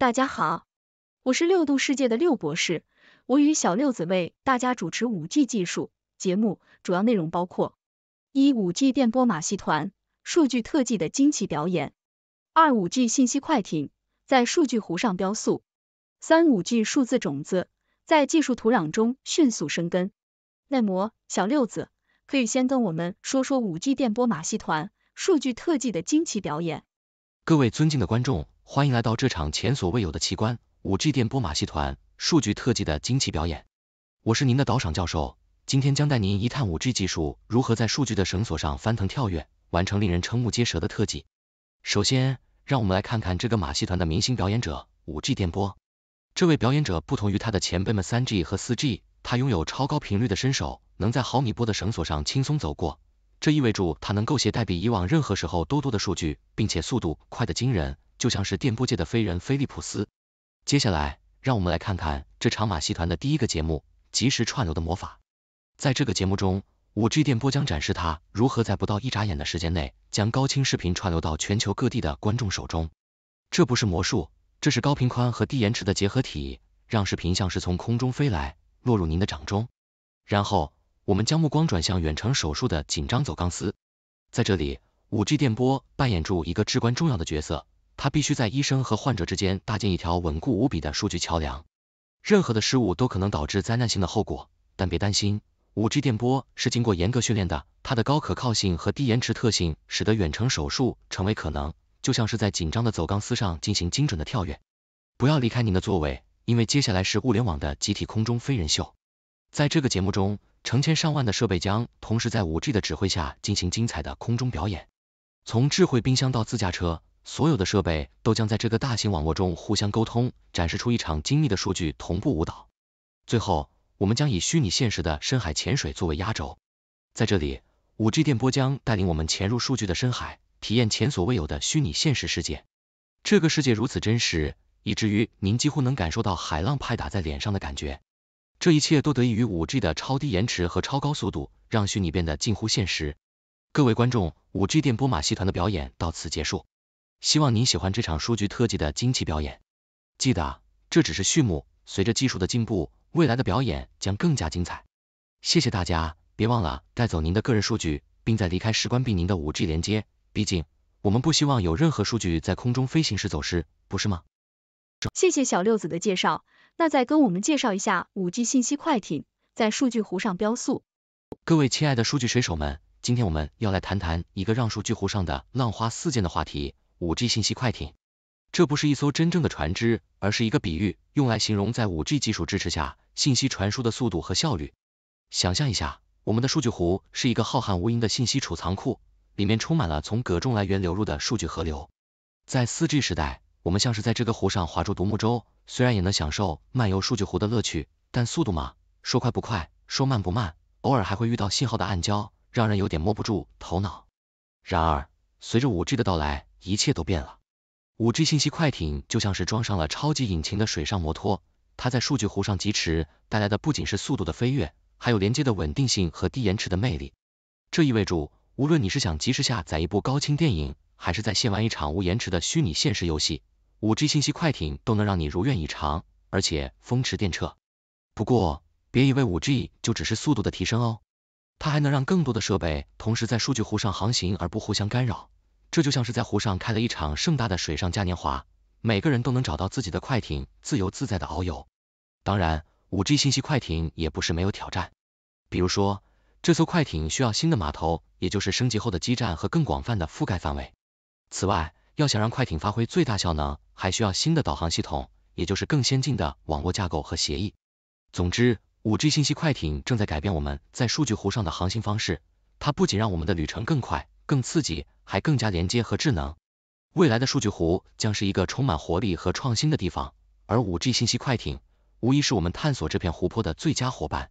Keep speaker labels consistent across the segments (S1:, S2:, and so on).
S1: 大家好，我是六度世界的六博士，我与小六子为大家主持五 G 技术节目，主要内容包括：一、五 G 电波马戏团数据特技的惊奇表演；二、五 G 信息快艇在数据湖上飙速；三、五 G 数字种子在技术土壤中迅速生根。那么，小六子，可以先跟我们说说五 G 电波马戏团数据特技的惊奇表演。
S2: 各位尊敬的观众。欢迎来到这场前所未有的奇观——五 G 电波马戏团数据特技的惊奇表演。我是您的导赏教授，今天将带您一探五 G 技术如何在数据的绳索上翻腾跳跃，完成令人瞠目结舌的特技。首先，让我们来看看这个马戏团的明星表演者——五 G 电波。这位表演者不同于他的前辈们三 G 和四 G，他拥有超高频率的身手，能在毫米波的绳索上轻松走过。这意味着他能够携带比以往任何时候多多的数据，并且速度快得惊人。就像是电波界的飞人菲利普斯。接下来，让我们来看看这场马戏团的第一个节目——即时串流的魔法。在这个节目中，五 G 电波将展示它如何在不到一眨眼的时间内，将高清视频串流到全球各地的观众手中。这不是魔术，这是高频宽和低延迟的结合体，让视频像是从空中飞来，落入您的掌中。然后，我们将目光转向远程手术的紧张走钢丝。在这里，五 G 电波扮演住一个至关重要的角色。它必须在医生和患者之间搭建一条稳固无比的数据桥梁，任何的失误都可能导致灾难性的后果。但别担心，五 G 电波是经过严格训练的，它的高可靠性和低延迟特性使得远程手术成为可能，就像是在紧张的走钢丝上进行精准的跳跃。不要离开您的座位，因为接下来是物联网的集体空中飞人秀。在这个节目中，成千上万的设备将同时在五 G 的指挥下进行精彩的空中表演，从智慧冰箱到自驾车。所有的设备都将在这个大型网络中互相沟通，展示出一场精密的数据同步舞蹈。最后，我们将以虚拟现实的深海潜水作为压轴，在这里，五 G 电波将带领我们潜入数据的深海，体验前所未有的虚拟现实世界。这个世界如此真实，以至于您几乎能感受到海浪拍打在脸上的感觉。这一切都得益于五 G 的超低延迟和超高速度，让虚拟变得近乎现实。各位观众，五 G 电波马戏团的表演到此结束。希望您喜欢这场数据特技的惊奇表演。记得，这只是序幕，随着技术的进步，未来的表演将更加精彩。谢谢大家，别忘了带走您的个人数据，并在离开时关闭您的五 G 连接。毕竟，我们不希望有任何数据在空中飞行时走失，不是吗？
S1: 谢谢小六子的介绍，那再跟我们介绍一下五 G 信息快艇在数据湖上飙速。
S2: 各位亲爱的数据水手们，今天我们要来谈谈一个让数据湖上的浪花四溅的话题。5G 信息快艇，这不是一艘真正的船只，而是一个比喻，用来形容在 5G 技术支持下，信息传输的速度和效率。想象一下，我们的数据湖是一个浩瀚无垠的信息储藏库，里面充满了从各种来源流入的数据河流。在 4G 时代，我们像是在这个湖上划住独木舟，虽然也能享受漫游数据湖的乐趣，但速度嘛，说快不快，说慢不慢，偶尔还会遇到信号的暗礁，让人有点摸不住头脑。然而，随着 5G 的到来，一切都变了，5G 信息快艇就像是装上了超级引擎的水上摩托，它在数据湖上疾驰，带来的不仅是速度的飞跃，还有连接的稳定性和低延迟的魅力。这意味着，无论你是想及时下载一部高清电影，还是在线玩一场无延迟的虚拟现实游戏，5G 信息快艇都能让你如愿以偿，而且风驰电掣。不过，别以为 5G 就只是速度的提升哦，它还能让更多的设备同时在数据湖上航行而不互相干扰。这就像是在湖上开了一场盛大的水上嘉年华，每个人都能找到自己的快艇，自由自在的遨游。当然，五 G 信息快艇也不是没有挑战。比如说，这艘快艇需要新的码头，也就是升级后的基站和更广泛的覆盖范围。此外，要想让快艇发挥最大效能，还需要新的导航系统，也就是更先进的网络架构和协议。总之，五 G 信息快艇正在改变我们在数据湖上的航行方式。它不仅让我们的旅程更快、更刺激。还更加连接和智能，未来的数据湖将是一个充满活力和创新的地方，而五 G 信息快艇无疑是我们探索这片湖泊的最佳伙伴。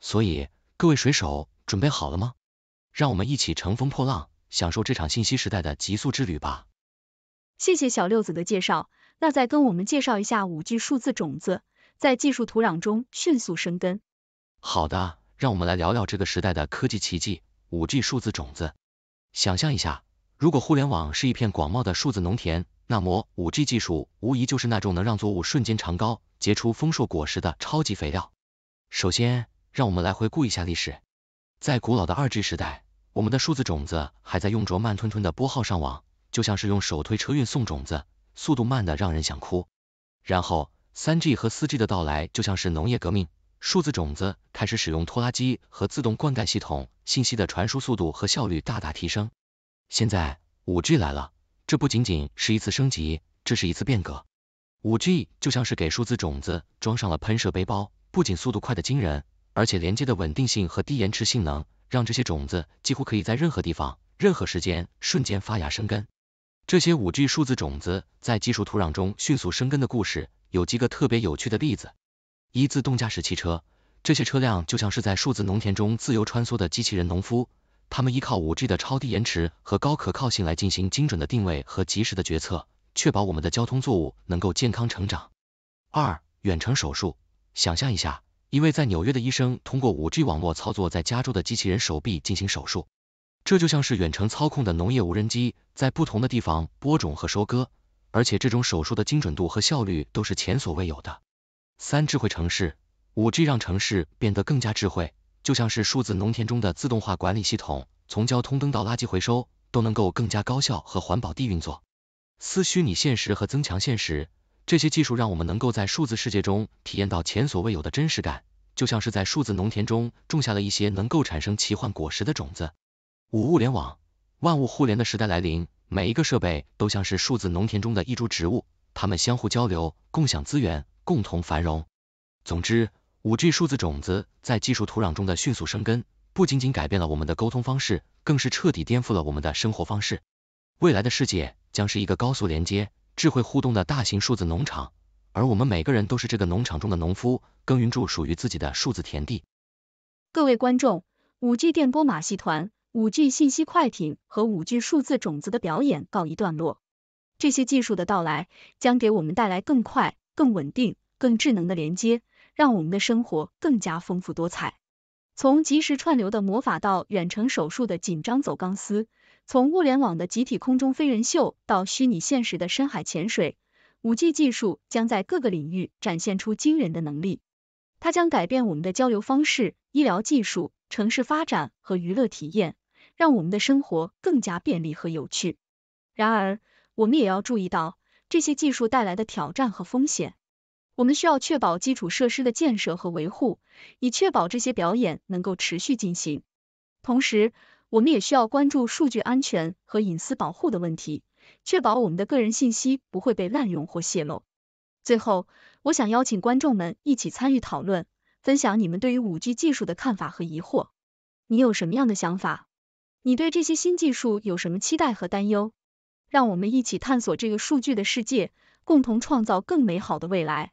S2: 所以，各位水手准备好了吗？让我们一起乘风破浪，享受这场信息时代的极速之旅吧！
S1: 谢谢小六子的介绍，那再跟我们介绍一下五 G 数字种子在技术土壤中迅速生根。
S2: 好的，让我们来聊聊这个时代的科技奇迹——五 G 数字种子。想象一下。如果互联网是一片广袤的数字农田，那么五 G 技术无疑就是那种能让作物瞬间长高、结出丰硕果实的超级肥料。首先，让我们来回顾一下历史。在古老的二 G 时代，我们的数字种子还在用着慢吞吞的拨号上网，就像是用手推车运送种子，速度慢的让人想哭。然后，三 G 和四 G 的到来就像是农业革命，数字种子开始使用拖拉机和自动灌溉系统，信息的传输速度和效率大大提升。现在五 G 来了，这不仅仅是一次升级，这是一次变革。五 G 就像是给数字种子装上了喷射背包，不仅速度快的惊人，而且连接的稳定性和低延迟性能，让这些种子几乎可以在任何地方、任何时间瞬间发芽生根。这些五 G 数字种子在技术土壤中迅速生根的故事，有几个特别有趣的例子：一、自动驾驶汽车，这些车辆就像是在数字农田中自由穿梭的机器人农夫。他们依靠五 G 的超低延迟和高可靠性来进行精准的定位和及时的决策，确保我们的交通作物能够健康成长。二、远程手术，想象一下，一位在纽约的医生通过五 G 网络操作在加州的机器人手臂进行手术，这就像是远程操控的农业无人机在不同的地方播种和收割，而且这种手术的精准度和效率都是前所未有的。三、智慧城市，五 G 让城市变得更加智慧。就像是数字农田中的自动化管理系统，从交通灯到垃圾回收，都能够更加高效和环保地运作。四虚拟现实和增强现实，这些技术让我们能够在数字世界中体验到前所未有的真实感，就像是在数字农田中种下了一些能够产生奇幻果实的种子。五物联网，万物互联的时代来临，每一个设备都像是数字农田中的一株植物，它们相互交流，共享资源，共同繁荣。总之，五 G 数字种子在技术土壤中的迅速生根，不仅仅改变了我们的沟通方式，更是彻底颠覆了我们的生活方式。未来的世界将是一个高速连接、智慧互动的大型数字农场，而我们每个人都是这个农场中的农夫，耕耘住属于自己的数字田地。
S1: 各位观众，五 G 电波马戏团、五 G 信息快艇和五 G 数字种子的表演告一段落。这些技术的到来，将给我们带来更快、更稳定、更智能的连接。让我们的生活更加丰富多彩。从即时串流的魔法到远程手术的紧张走钢丝，从物联网的集体空中飞人秀到虚拟现实的深海潜水，五 G 技术将在各个领域展现出惊人的能力。它将改变我们的交流方式、医疗技术、城市发展和娱乐体验，让我们的生活更加便利和有趣。然而，我们也要注意到这些技术带来的挑战和风险。我们需要确保基础设施的建设和维护，以确保这些表演能够持续进行。同时，我们也需要关注数据安全和隐私保护的问题，确保我们的个人信息不会被滥用或泄露。最后，我想邀请观众们一起参与讨论，分享你们对于五 G 技术的看法和疑惑。你有什么样的想法？你对这些新技术有什么期待和担忧？让我们一起探索这个数据的世界，共同创造更美好的未来。